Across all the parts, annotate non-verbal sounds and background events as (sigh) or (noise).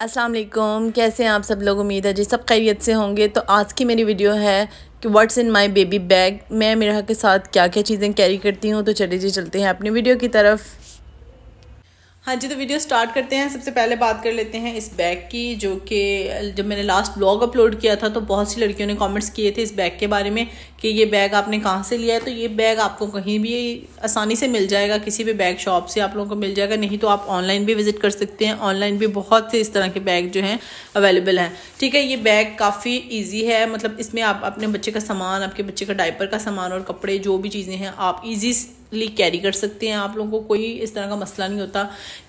अस्सलाम वालेकुम कैसे हैं आप सब लोग उम्मीद है जी सब खैरियत से होंगे तो आज की मेरी वीडियो है कि what's in my baby bag मैं मेरा के साथ क्या क्या चीज़ें कैरी करती हूँ तो चलिए जी चलते हैं अपनी वीडियो की तरफ हाँ जी तो वीडियो स्टार्ट करते हैं सबसे पहले बात कर लेते हैं इस बैग की जो कि जब मैंने लास्ट ब्लॉग अपलोड किया था तो बहुत सी लड़कियों ने कमेंट्स किए थे इस बैग के बारे में कि ये बैग आपने कहाँ से लिया है तो ये बैग आपको कहीं भी आसानी से मिल जाएगा किसी भी बैग शॉप से आप लोगों को मिल जाएगा नहीं तो आप ऑनलाइन भी विज़िट कर सकते हैं ऑनलाइन भी बहुत से इस तरह के बैग जो हैं अवेलेबल हैं ठीक है ये बैग काफ़ी ईजी है मतलब इसमें आप अपने बच्चे का सामान आपके बच्चे का डाइपर का सामान और कपड़े जो भी चीज़ें हैं आप ईजी ली कैरी कर सकते हैं आप लोगों को कोई इस तरह का मसला नहीं होता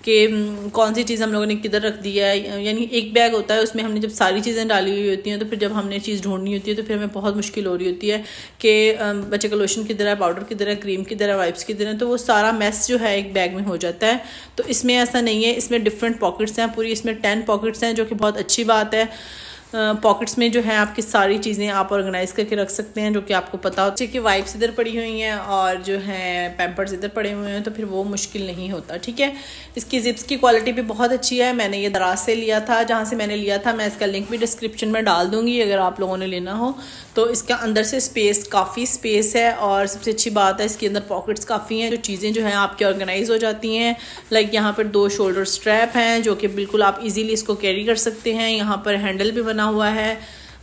कि कौन सी चीज़ हम लोगों ने किधर रख दी है यानी एक बैग होता है उसमें हमने जब सारी चीज़ें डाली हुई होती हैं तो फिर जब हमने चीज़ ढूंढनी होती है तो फिर हमें बहुत मुश्किल हो रही होती है कि बच्चे का लोशन किधर है पाउडर किधर है क्रीम किधर है वाइप्स किधर है तो वो सारा मैस जो है एक बैग में हो जाता है तो इसमें ऐसा नहीं है इसमें डिफरेंट पॉकेट्स हैं पूरी इसमें टेन पॉकेट्स हैं जो कि बहुत अच्छी बात है पॉकेट्स में जो है आपकी सारी चीज़ें आप ऑर्गेनाइज करके रख सकते हैं जो कि आपको पता हो कि वाइप्स इधर पड़ी हुई हैं और जो है पैम्पर्स इधर पड़े हुए हैं तो फिर वो मुश्किल नहीं होता ठीक है इसकी जिप्स की क्वालिटी भी बहुत अच्छी है मैंने ये दराज से लिया था जहाँ से मैंने लिया था मैं इसका लिंक भी डिस्क्रिप्शन में डाल दूँगी अगर आप लोगों ने लेना हो तो इसका अंदर से स्पेस काफ़ी स्पेस है और सबसे अच्छी बात है इसके अंदर पॉकेट्स काफ़ी हैं जो चीज़ें जो हैं आपकी ऑर्गेनाइज हो जाती हैं लाइक यहाँ पर दो शोल्डर स्ट्रैप हैं जो कि बिल्कुल आप इजीली इसको कैरी कर सकते हैं यहाँ पर हैंडल भी बना बना हुआ है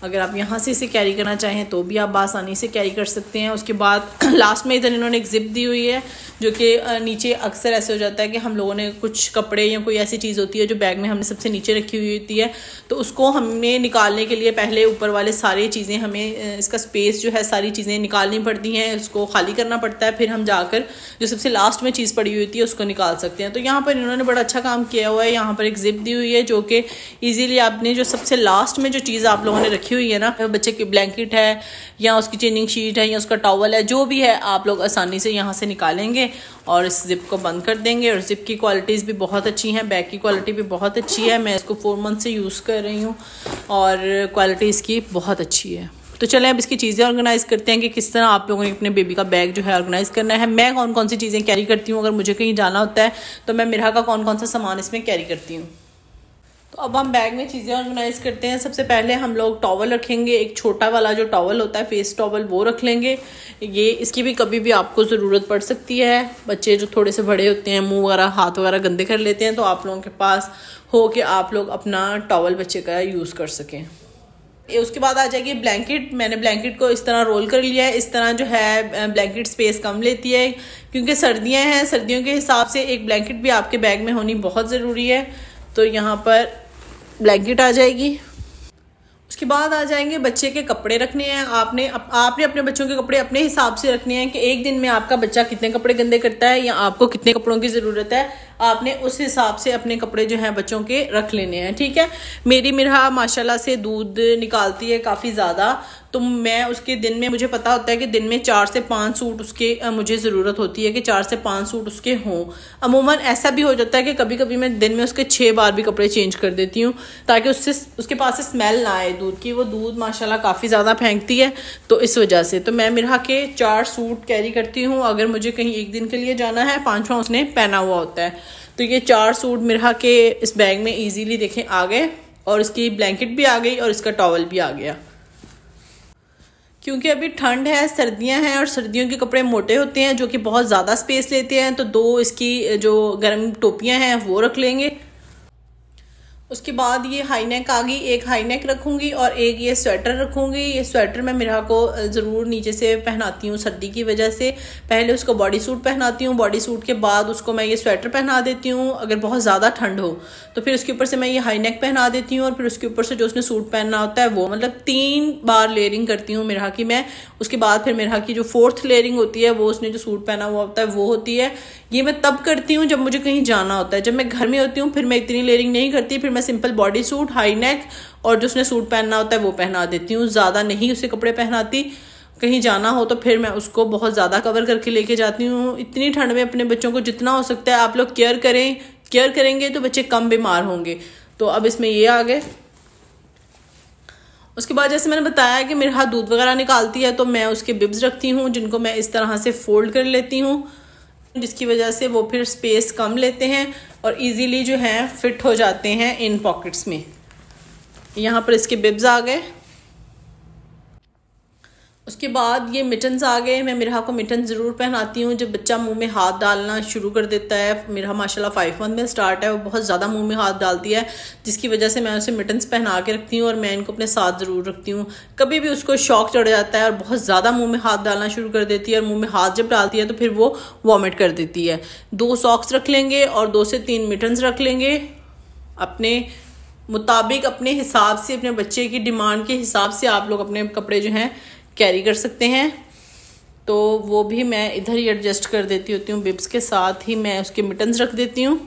अगर आप यहाँ से इसे कैरी करना चाहें तो भी आप आसानी से कैरी कर सकते हैं उसके बाद लास्ट (clears throat) में इधर इन्होंने एक जिप दी हुई है जो कि नीचे अक्सर ऐसे हो जाता है कि हम लोगों ने कुछ कपड़े या कोई ऐसी चीज़ होती है जो बैग में हमने सबसे नीचे रखी हुई होती है तो उसको हमने निकालने के लिए पहले ऊपर वाले सारी चीज़ें हमें इसका स्पेस जो है सारी चीज़ें निकालनी पड़ती हैं उसको खाली करना पड़ता है फिर हम जाकर जो सबसे लास्ट में चीज़ पड़ी हुई होती है उसको निकाल सकते हैं तो यहाँ पर इन्होंने बड़ा अच्छा काम किया हुआ है यहाँ पर एक जिप दी हुई है जो कि ईजिली आपने जो सबसे लास्ट में जो चीज़ आप लोगों ने रखी हुई है ना बच्चे की ब्लैंकेट है या उसकी चेंजिंग शीट है या उसका टॉवल है जो भी है आप लोग आसानी से यहाँ से निकालेंगे और इस ज़िप को बंद कर देंगे और ज़िप की क्वालिटीज़ भी बहुत अच्छी हैं बैग की क्वालिटी भी बहुत अच्छी है मैं इसको फोर मंथ से यूज़ कर रही हूँ और क्वालिटी इसकी बहुत अच्छी है तो चलें अब इसकी चीज़ें ऑर्गेनाइज करते हैं कि किस तरह आप लोगों ने अपने बेबी का बैग जो है ऑर्गेनाइज करना है मैं कौन कौन सी चीज़ें कैरी करती हूँ अगर मुझे कहीं जाना होता है तो मैं मेरा का कौन कौन सा सामान इसमें कैरी करती हूँ तो अब हम बैग में चीज़ें ऑर्गेनाइज करते हैं सबसे पहले हम लोग टॉवल रखेंगे एक छोटा वाला जो टॉवल होता है फेस टॉवल वो रख लेंगे ये इसकी भी कभी भी आपको ज़रूरत पड़ सकती है बच्चे जो थोड़े से बड़े होते हैं मुंह वगैरह हाथ वगैरह गंदे कर लेते हैं तो आप लोगों के पास हो कि आप लोग अपना टॉवल बच्चे का यूज़ कर सकें उसके बाद आ जाएगी ब्लैंकेट मैंने ब्लैंकेट को इस तरह रोल कर लिया है इस तरह जो है ब्लैंकेट स्पेस कम लेती है क्योंकि सर्दियां हैं सर्दियों के हिसाब से एक ब्लैंकेट भी आपके बैग में होनी बहुत ज़रूरी है तो यहाँ पर ब्लैंकेट आ जाएगी उसके बाद आ जाएंगे बच्चे के कपड़े रखने हैं आपने आपने अपने बच्चों के कपड़े अपने हिसाब से रखने हैं कि एक दिन में आपका बच्चा कितने कपड़े गंदे करता है या आपको कितने कपड़ों की ज़रूरत है आपने उस हिसाब से अपने कपड़े जो हैं बच्चों के रख लेने हैं ठीक है मेरी मिरहा माशाल्लाह से दूध निकालती है काफ़ी ज़्यादा तो मैं उसके दिन में मुझे पता होता है कि दिन में चार से पाँच सूट उसके मुझे ज़रूरत होती है कि चार से पाँच सूट उसके हों अमूमन ऐसा भी हो जाता है कि कभी कभी मैं दिन में उसके छः बार भी कपड़े चेंज कर देती हूँ ताकि उससे उसके पास से स्मेल ना आए दूध की वो दूध माशाल्लाह काफ़ी ज़्यादा फेंकती है तो इस वजह से तो मैं मिरहा के चार सूट कैरी करती हूँ अगर मुझे कहीं एक दिन के लिए जाना है पाँचवा उसने पहना हुआ होता है तो ये चार सूट मिरहा के इस बैग में ईजीली देखें आ गए और इसकी ब्लैंकेट भी आ गई और इसका टॉवल भी आ गया क्योंकि अभी ठंड है सर्दियां हैं और सर्दियों के कपड़े मोटे होते हैं जो कि बहुत ज़्यादा स्पेस लेते हैं तो दो इसकी जो गर्म टोपियाँ हैं वो रख लेंगे उसके बाद ये हाई नेक आ गई एक हाई नेक रखूँगी और एक ये स्वेटर रखूँगी ये स्वेटर मैं मेरा को ज़रूर नीचे से पहनाती हूँ सर्दी की वजह से पहले उसको बॉडी सूट पहनाती हूँ बॉडी सूट के बाद उसको मैं ये स्वेटर पहना देती हूँ अगर बहुत ज़्यादा ठंड हो तो फिर उसके ऊपर से मैं ये हाई नेक पहना देती हूँ और फिर उसके ऊपर से जो उसने सूट पहनना होता है वो मतलब तीन बार लेयरिंग करती हूँ मेरा की मैं उसके बाद फिर मेरा की जो फोर्थ लेयरिंग होती है वो उसने जो सूट पहना हुआ होता है वो होती है ये मैं तब करती हूँ जब मुझे कहीं जाना होता है जब मैं घर में होती हूँ फिर मैं इतनी लेयरिंग नहीं करती फिर मैं simple bodysuit high neck और जो उसने सूट पहनना होता है वो पहना देती हूँ ज़्यादा नहीं उसे कपड़े पहनाती कहीं जाना हो तो फिर मैं उसको बहुत ज़्यादा कवर करके लेके जाती हूँ इतनी ठंड में अपने बच्चों को जितना हो सकता है आप लोग केयर करें केयर करेंगे तो बच्चे कम बीमार होंगे तो अब इसमें ये आ गए उसके बाद जैसे मैंने बताया कि मेरे हाथ दूध वगैरह निकालती है तो मैं उसके बिब्स रखती हूँ जिनको मैं इस तरह से फोल्ड कर लेती हूँ जिसकी वजह से वो फिर स्पेस कम लेते हैं और इजीली जो है फिट हो जाते हैं इन पॉकेट्स में यहाँ पर इसके बिब्स आ गए उसके बाद ये मिटन्स आ गए मैं मिरहा को मिटन ज़रूर पहनाती हूँ जब बच्चा मुंह में हाथ डालना शुरू कर देता है मिरहा माशाल्लाह फाइव मंथ में स्टार्ट है वो बहुत ज़्यादा मुंह में हाथ डालती है जिसकी वजह से मैं उसे मिटन्स पहना के रखती हूँ और मैं इनको अपने साथ ज़रूर रखती हूँ कभी भी उसको शौक चढ़ जाता है और बहुत ज़्यादा मुँह में हाथ डालना शुरू कर देती है और मुँह में हाथ जब डालती है तो फिर वो वॉमिट कर देती है दो सॉक्स रख लेंगे और दो से तीन मिटन्स रख लेंगे अपने मुताबिक अपने हिसाब से अपने बच्चे की डिमांड के हिसाब से आप लोग अपने कपड़े जो हैं कैरी कर सकते हैं तो वो भी मैं इधर ही एडजस्ट कर देती होती हूँ बिब्स के साथ ही मैं उसके मिटन्स रख देती हूँ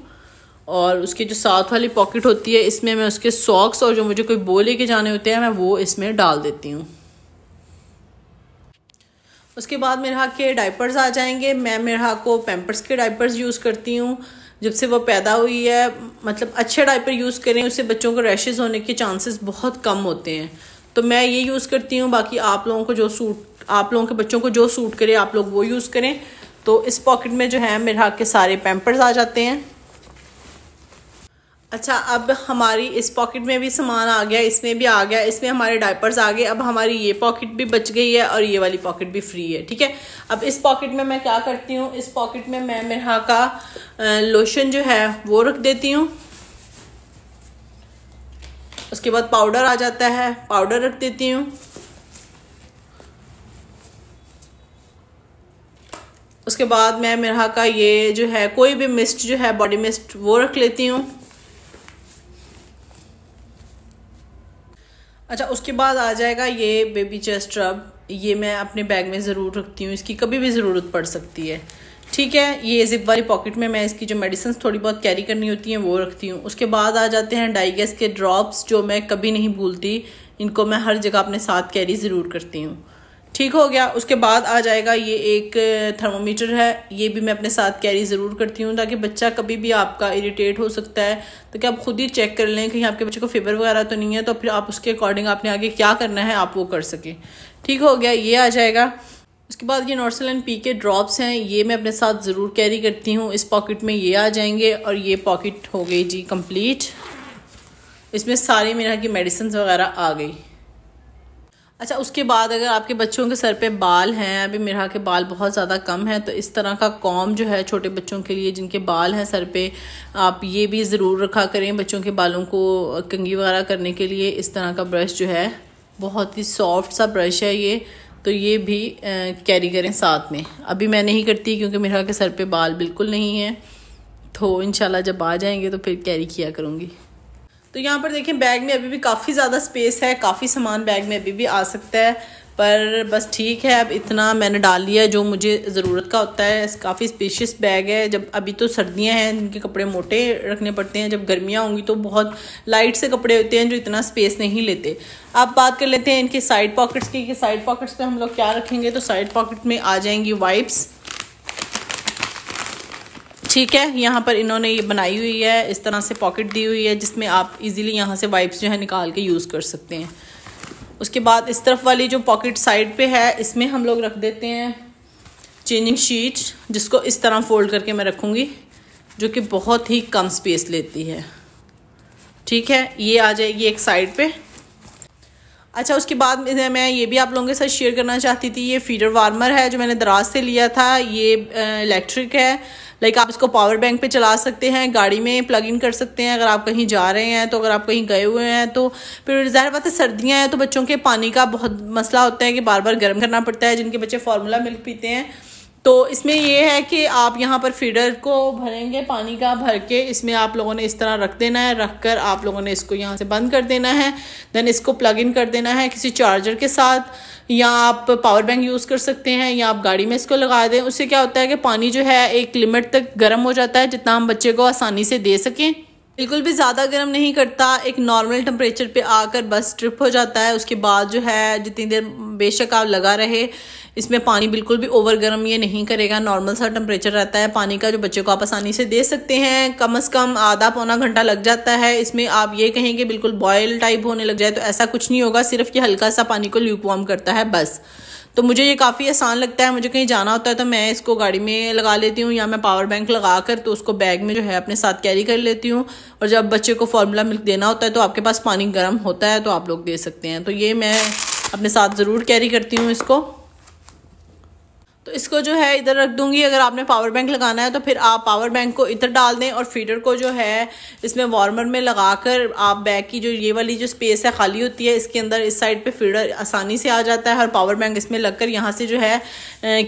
और उसकी जो साथ वाली पॉकेट होती है इसमें मैं उसके सॉक्स और जो मुझे कोई बो लेके जाने होते हैं मैं वो इसमें डाल देती हूँ उसके बाद मेरे हाथ के डाइपर्स आ जाएंगे मैं मेरे हाथ को पैम्पर्स के डाइपर्स यूज़ करती हूँ जब से वो पैदा हुई है मतलब अच्छे डाइपर यूज़ करें उससे बच्चों को रैशेज़ होने के चांसेस बहुत कम होते हैं तो मैं ये यूज़ करती हूँ बाकी आप लोगों को जो सूट आप लोगों के बच्चों को जो सूट करे आप लोग वो यूज़ करें तो इस पॉकेट में जो है मेरे हाथ के सारे पैम्पर्स आ जाते हैं अच्छा अब हमारी इस पॉकेट में भी सामान आ गया इसमें भी आ गया इसमें हमारे डायपर्स आ गए अब हमारी ये पॉकेट भी बच गई है और ये वाली पॉकेट भी फ्री है ठीक है अब इस पॉकेट में मैं क्या करती हूँ इस पॉकेट में मैं मेरे का लोशन जो है वो रख देती हूँ उसके बाद पाउडर आ जाता है पाउडर रख देती हूँ उसके बाद मैं मेरा का ये जो है कोई भी मिस्ट जो है बॉडी मिस्ट वो रख लेती हूँ अच्छा उसके बाद आ जाएगा ये बेबी चेस्ट रब ये मैं अपने बैग में ज़रूर रखती हूँ इसकी कभी भी ज़रूरत पड़ सकती है ठीक है ये जिप वाली पॉकेट में मैं इसकी जो मेडिसिन थोड़ी बहुत कैरी करनी होती हैं वो रखती हूँ उसके बाद आ जाते हैं डाइगेस के ड्रॉप्स जो मैं कभी नहीं भूलती इनको मैं हर जगह अपने साथ कैरी ज़रूर करती हूँ ठीक हो गया उसके बाद आ जाएगा ये एक थर्मोमीटर है ये भी मैं अपने साथ कैरी ज़रूर करती हूँ ताकि बच्चा कभी भी आपका इरीटेट हो सकता है तो क्या आप खुद ही चेक कर लें कहीं आपके बच्चे को फीवर वगैरह तो नहीं है तो फिर आप उसके अकॉर्डिंग आपने आगे क्या करना है आप वो कर सकें ठीक हो गया ये आ जाएगा उसके बाद ये नॉर्सल एंड पी के ड्रॉप्स हैं ये मैं अपने साथ ज़रूर कैरी करती हूँ इस पॉकेट में ये आ जाएंगे और ये पॉकेट हो गई जी कंप्लीट इसमें सारी मेरे यहाँ की मेडिसिन वगैरह आ गई अच्छा उसके बाद अगर आपके बच्चों के सर पे बाल हैं अभी मेरे यहाँ के बाल बहुत ज़्यादा कम हैं तो इस तरह का कॉम जो है छोटे बच्चों के लिए जिनके बाल हैं सर पे आप ये भी ज़रूर रखा करें बच्चों के बालों को कंगी वगैरह करने के लिए इस तरह का ब्रश जो है बहुत ही सॉफ्ट सा ब्रश है ये तो ये भी कैरी करें साथ में अभी मैं नहीं करती क्योंकि मेरा के सर पे बाल बिल्कुल नहीं है तो इनशाला जब आ जाएंगे तो फिर कैरी किया करूँगी तो यहाँ पर देखें बैग में अभी भी काफ़ी ज़्यादा स्पेस है काफ़ी सामान बैग में अभी भी आ सकता है पर बस ठीक है अब इतना मैंने डाल लिया जो मुझे ज़रूरत का होता है काफ़ी स्पेशियस बैग है जब अभी तो सर्दियां हैं इनके कपड़े मोटे रखने पड़ते हैं जब गर्मियां होंगी तो बहुत लाइट से कपड़े होते हैं जो इतना स्पेस नहीं लेते अब बात कर लेते हैं इनके साइड पॉकेट्स की साइड पॉकेट्स पर हम लोग क्या रखेंगे तो साइड पॉकेट में आ जाएंगी वाइप्स ठीक है यहाँ पर इन्होंने ये बनाई हुई है इस तरह से पॉकेट दी हुई है जिसमें आप इजीली यहाँ से वाइप्स जो है निकाल के यूज़ कर सकते हैं उसके बाद इस तरफ वाली जो पॉकेट साइड पे है इसमें हम लोग रख देते हैं चेंजिंग शीट जिसको इस तरह फोल्ड करके मैं रखूँगी जो कि बहुत ही कम स्पेस लेती है ठीक है ये आ जाएगी एक साइड पे अच्छा उसके बाद मैं ये भी आप लोगों के साथ शेयर करना चाहती थी ये फीडर वार्मर है जो मैंने दराज से लिया था ये इलेक्ट्रिक है लाइक आप इसको पावर बैंक पे चला सकते हैं गाड़ी में प्लग इन कर सकते हैं अगर आप कहीं जा रहे हैं तो अगर आप कहीं गए हुए हैं तो फिर ज़ाहिर बात है सर्दियाँ हैं तो बच्चों के पानी का बहुत मसला होता है कि बार बार गर्म करना पड़ता है जिनके बच्चे फार्मूला मिल्क पीते हैं तो इसमें यह है कि आप यहाँ पर फीडर को भरेंगे पानी का भर के इसमें आप लोगों ने इस तरह रख देना है रख कर आप लोगों ने इसको यहाँ से बंद कर देना है देन इसको प्लग इन कर देना है किसी चार्जर के साथ या आप पावर बैंक यूज़ कर सकते हैं या आप गाड़ी में इसको लगा दें उससे क्या होता है कि पानी जो है एक लिमिट तक गर्म हो जाता है जितना हम बच्चे को आसानी से दे सकें बिल्कुल भी ज़्यादा गर्म नहीं करता एक नॉर्मल टेम्परेचर पे आकर बस ट्रिप हो जाता है उसके बाद जो है जितनी देर बेशक आप लगा रहे इसमें पानी बिल्कुल भी ओवर गर्म ये नहीं करेगा नॉर्मल सा टेम्परेचर रहता है पानी का जो बच्चे को आप आसानी से दे सकते हैं कम अज़ कम आधा पौना घंटा लग जाता है इसमें आप ये कहें कि बिल्कुल बॉयल टाइप होने लग जाए तो ऐसा कुछ नहीं होगा सिर्फ ये हल्का सा पानी को ल्यूक वार्म करता है बस तो मुझे ये काफ़ी आसान लगता है मुझे कहीं जाना होता है तो मैं इसको गाड़ी में लगा लेती हूँ या मैं पावर बैंक लगा कर तो उसको बैग में जो है अपने साथ कैरी कर लेती हूँ और जब बच्चे को फार्मूला मिल्क देना होता है तो आपके पास पानी गर्म होता है तो आप लोग दे सकते हैं तो ये मैं अपने साथ ज़रूर कैरी करती हूँ इसको तो इसको जो है इधर रख दूंगी अगर आपने पावर बैंक लगाना है तो फिर आप पावर बैंक को इधर डाल दें और फीडर को जो है इसमें वार्मर में लगा कर आप बैग की जो ये वाली जो स्पेस है खाली होती है इसके अंदर इस साइड पे फीडर आसानी से आ जाता है और पावर बैंक इसमें लगकर यहाँ से जो है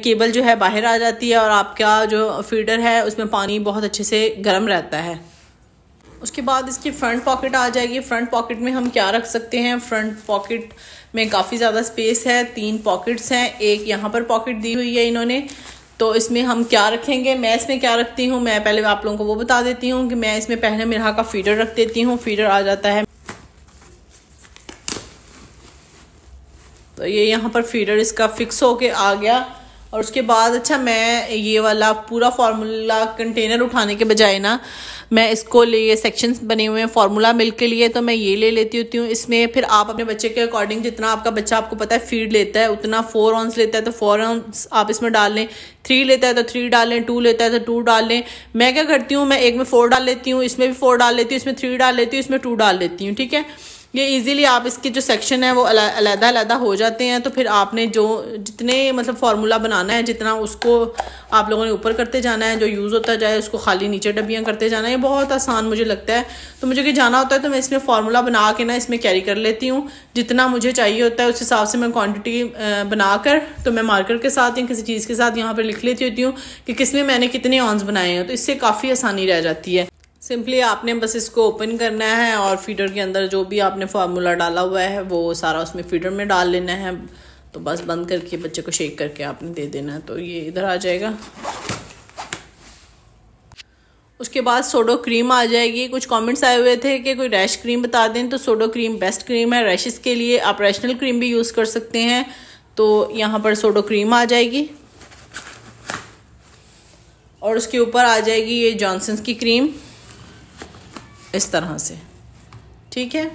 केबल जो है बाहर आ जाती है और आपका जो फीडर है उसमें पानी बहुत अच्छे से गर्म रहता है उसके बाद इसकी फ्रंट पॉकेट आ जाएगी फ्रंट पॉकेट में हम क्या रख सकते हैं फ्रंट पॉकेट में काफ़ी ज़्यादा स्पेस है तीन पॉकेट्स हैं एक यहाँ पर पॉकेट दी हुई है इन्होंने तो इसमें हम क्या रखेंगे मैं इसमें क्या रखती हूँ मैं पहले आप लोगों को वो बता देती हूँ कि मैं इसमें पहले यहाँ का फीडर रख देती हूँ फीडर आ जाता है तो ये यहाँ पर फीडर इसका फिक्स होके आ गया और उसके बाद अच्छा मैं ये वाला पूरा फार्मूला कंटेनर उठाने के बजाय ना मैं इसको लिए सेक्शंस बने हुए हैं फार्मूला मिल्क के लिए तो मैं ये ले लेती होती हूँ इसमें फिर आप अपने बच्चे के अकॉर्डिंग जितना आपका बच्चा आपको पता है फीड लेता है उतना फोर ऑन्स लेता है तो फोर ऑन्स आप इसमें डाल लें थ्री लेता है तो थ्री डाल लें टू लेता है तो टू डाल लें मैं क्या करती हूँ मैं एक में फोर डाल लेती हूँ इसमें भी फोर डाल लेती हूँ इसमें थ्री डाल लेती हूँ इसमें टू डाल लेती हूँ ठीक है ये इजीली आप इसके जो सेक्शन है वो अलहदा अलहदा हो जाते हैं तो फिर आपने जो जितने मतलब फार्मूला बनाना है जितना उसको आप लोगों ने ऊपर करते जाना है जो यूज़ होता जाए उसको खाली नीचे डब्बियाँ करते जाना है ये बहुत आसान मुझे लगता है तो मुझे कि जाना होता है तो मैं इसमें फार्मूला बना के ना इसमें कैरी कर लेती हूँ जितना मुझे चाहिए होता है उस हिसाब से मैं क्वान्टिटी बना कर तो मैं मार्कर के साथ या किसी चीज़ के साथ यहाँ पर लिख लेती होती हूँ कि किस में मैंने कितने ऑन्स बनाए हैं तो इससे काफ़ी आसानी रह जाती है सिंपली आपने बस इसको ओपन करना है और फीडर के अंदर जो भी आपने फार्मूला डाला हुआ है वो सारा उसमें फीडर में डाल लेना है तो बस बंद करके बच्चे को शेक करके आपने दे देना है तो ये इधर आ जाएगा उसके बाद सोडो क्रीम आ जाएगी कुछ कमेंट्स आए हुए थे कि कोई रैश क्रीम बता दें तो सोडो क्रीम बेस्ट क्रीम है रैशेस के लिए आप रैशनल क्रीम भी यूज़ कर सकते हैं तो यहाँ पर सोडो क्रीम आ जाएगी और उसके ऊपर आ जाएगी ये जॉनसन्स की क्रीम इस तरह से ठीक है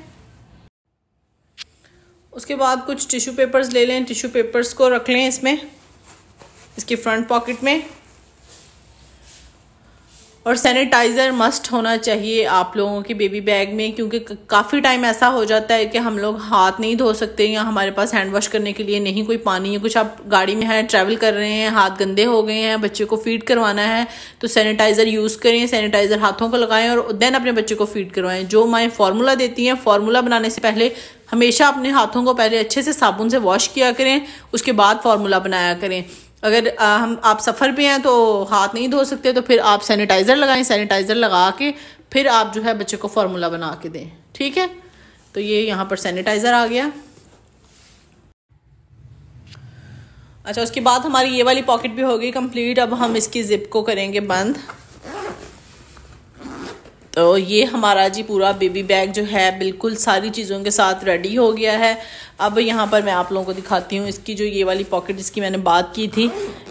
उसके बाद कुछ टिश्यू पेपर्स ले लें टिश्यू पेपर्स को रख लें इसमें इसके फ्रंट पॉकेट में और सैनिटाइज़र मस्ट होना चाहिए आप लोगों के बेबी बैग में क्योंकि काफ़ी टाइम ऐसा हो जाता है कि हम लोग हाथ नहीं धो सकते या हमारे पास हैंड वॉश करने के लिए नहीं कोई पानी है कुछ आप गाड़ी में हैं ट्रैवल कर रहे हैं हाथ गंदे हो गए हैं बच्चे को फीड करवाना है तो सैनिटाइज़र यूज़ करें सैनिटाइज़र हाथों को लगाएं और देन अपने बच्चे को फीड करवाएं जो माएँ फार्मूला देती हैं फार्मूला बनाने से पहले हमेशा अपने हाथों को पहले अच्छे से साबुन से वॉश किया करें उसके बाद फार्मूला बनाया करें अगर आ, हम आप सफ़र पे हैं तो हाथ नहीं धो सकते तो फिर आप सैनिटाइज़र लगाएं सैनिटाइज़र लगा के फिर आप जो है बच्चे को फार्मूला बना के दें ठीक है तो ये यहाँ पर सैनिटाइज़र आ गया अच्छा उसके बाद हमारी ये वाली पॉकेट भी हो गई कंप्लीट अब हम इसकी ज़िप को करेंगे बंद तो ये हमारा जी पूरा बेबी बैग जो है बिल्कुल सारी चीज़ों के साथ रेडी हो गया है अब यहाँ पर मैं आप लोगों को दिखाती हूँ इसकी जो ये वाली पॉकेट जिसकी मैंने बात की थी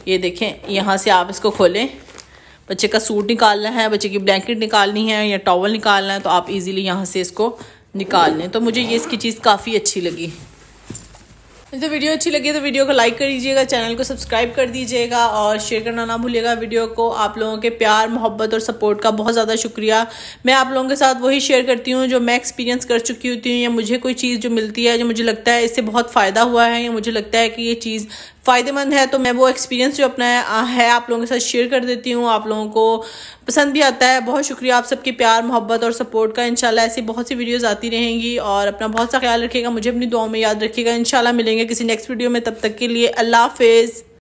ये देखें यहाँ से आप इसको खोलें बच्चे का सूट निकालना है बच्चे की ब्लैंकेट निकालनी है या टॉवल निकालना है तो आप इजीली यहाँ से इसको निकाल लें तो मुझे ये इसकी चीज़ काफ़ी अच्छी लगी तो वीडियो अच्छी लगी तो वीडियो को लाइक कर दीजिएगा चैनल को सब्सक्राइब कर दीजिएगा और शेयर करना ना भूलिएगा वीडियो को आप लोगों के प्यार मोहब्बत और सपोर्ट का बहुत ज़्यादा शुक्रिया मैं आप लोगों के साथ वही शेयर करती हूँ जो मैं एक्सपीरियंस कर चुकी होती हूँ या मुझे कोई चीज़ जो मिलती है जो मुझे लगता है इससे बहुत फ़ायदा हुआ है या मुझे लगता है कि ये चीज़ फ़ायदेमंद है तो मैं वो एक्सपीरियंस जो अपना है आप लोगों के साथ शेयर कर देती हूँ आप लोगों को पसंद भी आता है बहुत शुक्रिया आप सबके प्यार मोहब्बत और सपोर्ट का इंशाल्लाह ऐसी बहुत सी वीडियोस आती रहेंगी और अपना बहुत सा ख्याल रखिएगा मुझे अपनी दुआओं में याद रखिएगा इंशाल्लाह मिलेंगे किसी नेक्स्ट वीडियो में तब तक के लिए अल्लाह हाफिज़